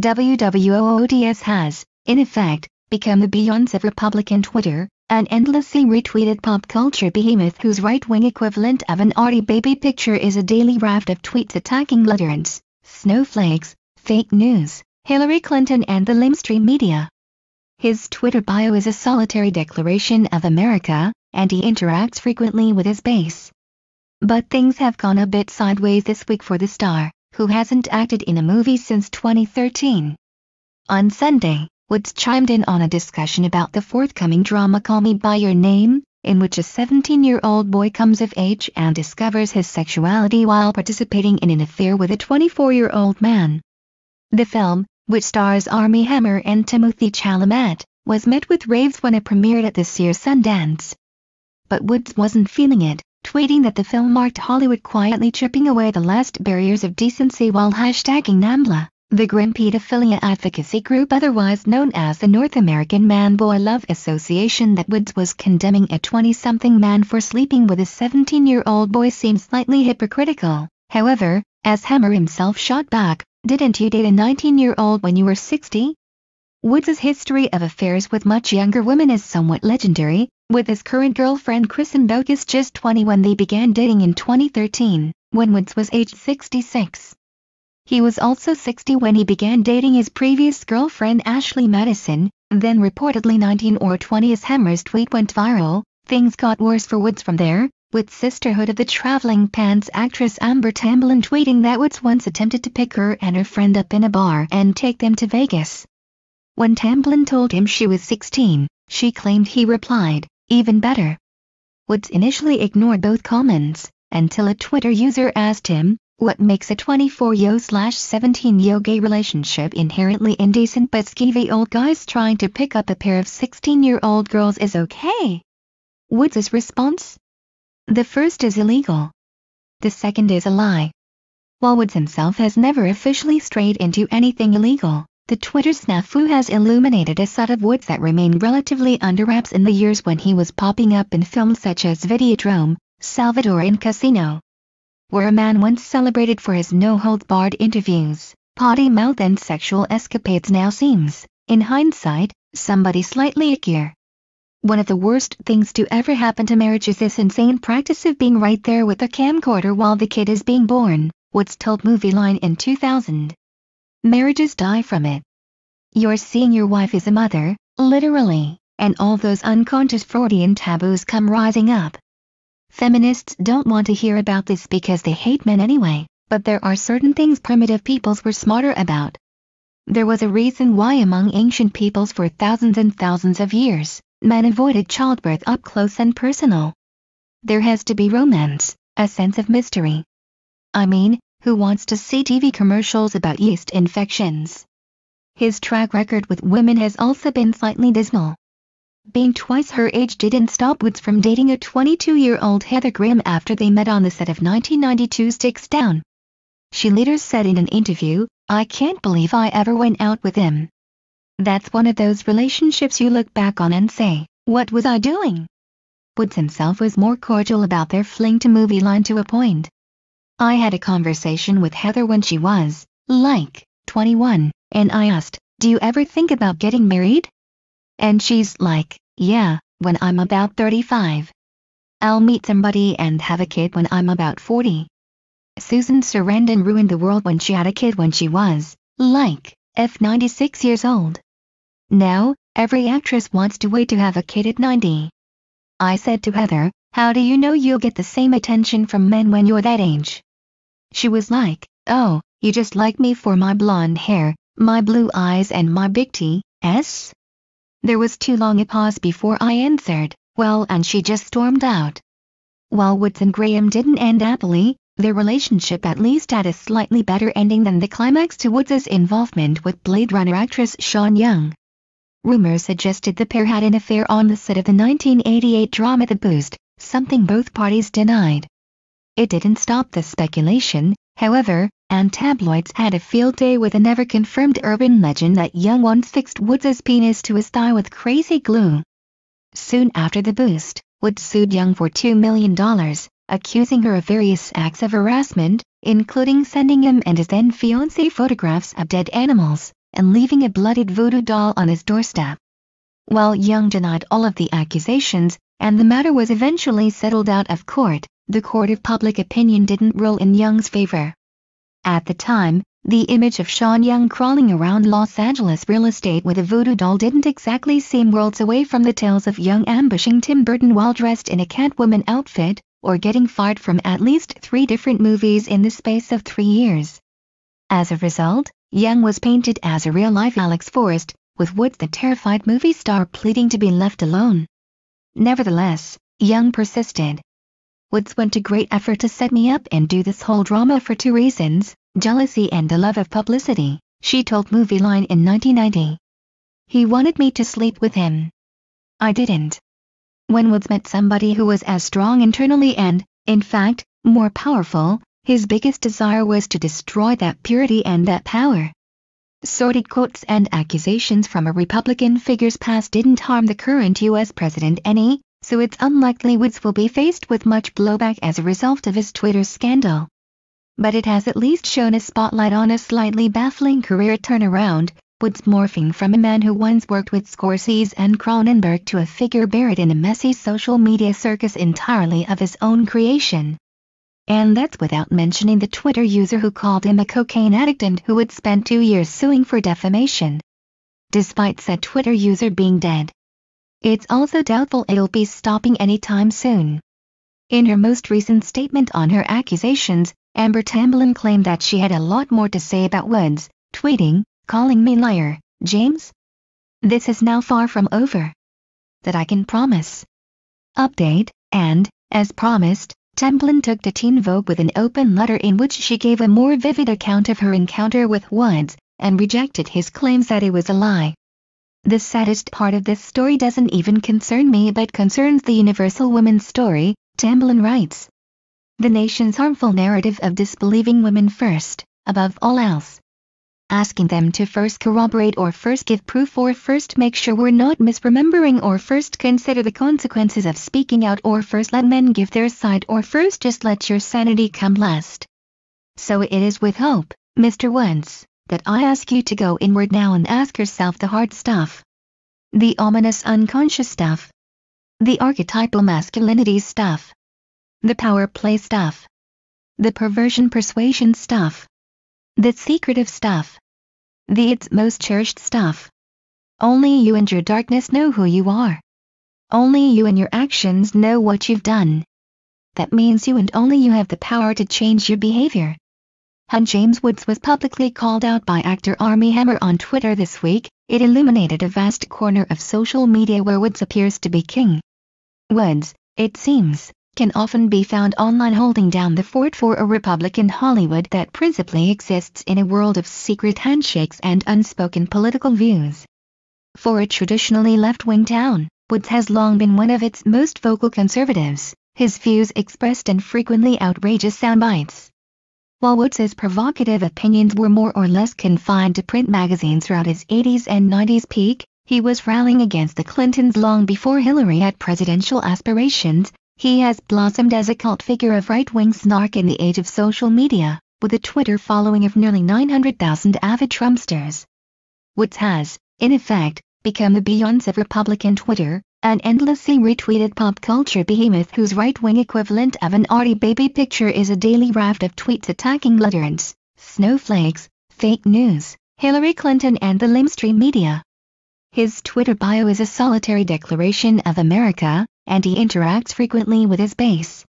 WWOODS has, in effect, become the Beyonce of Republican Twitter, an endlessly retweeted pop culture behemoth whose right-wing equivalent of an arty baby picture is a daily raft of tweets attacking litterants, snowflakes, fake news, Hillary Clinton and the lamestream media. His Twitter bio is a solitary declaration of America, and he interacts frequently with his base. But things have gone a bit sideways this week for the star who hasn't acted in a movie since 2013. On Sunday, Woods chimed in on a discussion about the forthcoming drama Call Me By Your Name, in which a 17-year-old boy comes of age and discovers his sexuality while participating in an affair with a 24-year-old man. The film, which stars Army Hammer and Timothy Chalamet, was met with raves when it premiered at this year's Sundance. But Woods wasn't feeling it tweeting that the film marked Hollywood quietly chipping away the last barriers of decency while hashtagging NAMBLA, the grim pedophilia advocacy group otherwise known as the North American Man-Boy Love Association that Woods was condemning a 20-something man for sleeping with a 17-year-old boy seems slightly hypocritical. However, as Hammer himself shot back, didn't you date a 19-year-old when you were 60? Woods' history of affairs with much younger women is somewhat legendary, with his current girlfriend Kristen Bogus just 20 when they began dating in 2013, when Woods was aged 66. He was also 60 when he began dating his previous girlfriend Ashley Madison, then reportedly 19 or 20 as Hammer's tweet went viral, things got worse for Woods from there, with Sisterhood of the Traveling Pants actress Amber Tamblyn tweeting that Woods once attempted to pick her and her friend up in a bar and take them to Vegas. When Tamblyn told him she was 16, she claimed he replied, even better. Woods initially ignored both comments, until a Twitter user asked him, what makes a 24-yo slash 17-yo gay relationship inherently indecent but skeevy old guys trying to pick up a pair of 16-year-old girls is okay? Woods' response? The first is illegal. The second is a lie. While Woods himself has never officially strayed into anything illegal, the Twitter snafu has illuminated a set of woods that remained relatively under wraps in the years when he was popping up in films such as Videodrome, Salvador and Casino. Where a man once celebrated for his no holds barred interviews, potty mouth and sexual escapades now seems, in hindsight, somebody slightly ickier. One of the worst things to ever happen to marriage is this insane practice of being right there with a the camcorder while the kid is being born, Woods told Movie Line in 2000 marriages die from it. You're seeing your wife as a mother, literally, and all those unconscious Freudian taboos come rising up. Feminists don't want to hear about this because they hate men anyway, but there are certain things primitive peoples were smarter about. There was a reason why among ancient peoples for thousands and thousands of years, men avoided childbirth up close and personal. There has to be romance, a sense of mystery. I mean, who wants to see TV commercials about yeast infections. His track record with women has also been slightly dismal. Being twice her age didn't stop Woods from dating a 22-year-old Heather Graham after they met on the set of 1992's Sticks Down. She later said in an interview, I can't believe I ever went out with him. That's one of those relationships you look back on and say, what was I doing? Woods himself was more cordial about their fling to movie line to a point. I had a conversation with Heather when she was, like, 21, and I asked, Do you ever think about getting married? And she's like, Yeah, when I'm about 35. I'll meet somebody and have a kid when I'm about 40. Susan Sarandon ruined the world when she had a kid when she was, like, f 96 years old. Now, every actress wants to wait to have a kid at 90. I said to Heather, how do you know you'll get the same attention from men when you're that age? She was like, oh, you just like me for my blonde hair, my blue eyes and my big T, S? There was too long a pause before I answered, well and she just stormed out. While Woods and Graham didn't end happily, their relationship at least had a slightly better ending than the climax to Woods' involvement with Blade Runner actress Sean Young. Rumors suggested the pair had an affair on the set of the 1988 drama The Boost, something both parties denied. It didn't stop the speculation, however, and tabloids had a field day with a never confirmed urban legend that Young once fixed Woods' penis to his thigh with crazy glue. Soon after the boost, Woods sued Young for $2 million, accusing her of various acts of harassment, including sending him and his then fiancée photographs of dead animals and leaving a bloodied voodoo doll on his doorstep. While Young denied all of the accusations, and the matter was eventually settled out of court, the court of public opinion didn't rule in Young's favor. At the time, the image of Sean Young crawling around Los Angeles real estate with a voodoo doll didn't exactly seem worlds away from the tales of Young ambushing Tim Burton while dressed in a Catwoman outfit, or getting fired from at least three different movies in the space of three years. As a result, Young was painted as a real-life Alex Forrest, with Woods the terrified movie star pleading to be left alone. Nevertheless, Young persisted. Woods went to great effort to set me up and do this whole drama for two reasons, jealousy and the love of publicity, she told Movie Line in 1990. He wanted me to sleep with him. I didn't. When Woods met somebody who was as strong internally and, in fact, more powerful, his biggest desire was to destroy that purity and that power. Sordid quotes and accusations from a Republican figure's past didn't harm the current U.S. president any, so it's unlikely Woods will be faced with much blowback as a result of his Twitter scandal. But it has at least shown a spotlight on a slightly baffling career turnaround, Woods morphing from a man who once worked with Scorsese and Cronenberg to a figure buried in a messy social media circus entirely of his own creation. And that's without mentioning the Twitter user who called him a cocaine addict and who had spent two years suing for defamation. Despite said Twitter user being dead, it's also doubtful it'll be stopping anytime soon. In her most recent statement on her accusations, Amber Tamblyn claimed that she had a lot more to say about Woods, tweeting, calling me liar, James. This is now far from over. That I can promise. Update, and, as promised, Templin took to Teen Vogue with an open letter in which she gave a more vivid account of her encounter with Woods, and rejected his claims that it was a lie. The saddest part of this story doesn't even concern me but concerns the universal women's story, Tamblyn writes. The nation's harmful narrative of disbelieving women first, above all else. Asking them to first corroborate or first give proof or first make sure we're not misremembering or first consider the consequences of speaking out or first let men give their side or first just let your sanity come last. So it is with hope, Mr. Wentz, that I ask you to go inward now and ask yourself the hard stuff. The ominous unconscious stuff. The archetypal masculinity stuff. The power play stuff. The perversion persuasion stuff. The secretive stuff. The its most cherished stuff. Only you and your darkness know who you are. Only you and your actions know what you've done. That means you and only you have the power to change your behavior and James Woods was publicly called out by actor Army Hammer on Twitter this week, it illuminated a vast corner of social media where Woods appears to be king. Woods, it seems, can often be found online holding down the fort for a Republican Hollywood that principally exists in a world of secret handshakes and unspoken political views. For a traditionally left-wing town, Woods has long been one of its most vocal conservatives, his views expressed in frequently outrageous soundbites while Woods's provocative opinions were more or less confined to print magazines throughout his 80s and 90s peak, he was rallying against the Clintons long before Hillary had presidential aspirations. He has blossomed as a cult figure of right-wing snark in the age of social media, with a Twitter following of nearly 900,000 avid Trumpsters. Woods has, in effect, become the Beyonce of Republican Twitter, an endlessly retweeted pop culture behemoth whose right-wing equivalent of an arty baby picture is a daily raft of tweets attacking lutterance, snowflakes, fake news, Hillary Clinton and the lamestream media. His Twitter bio is a solitary declaration of America, and he interacts frequently with his base,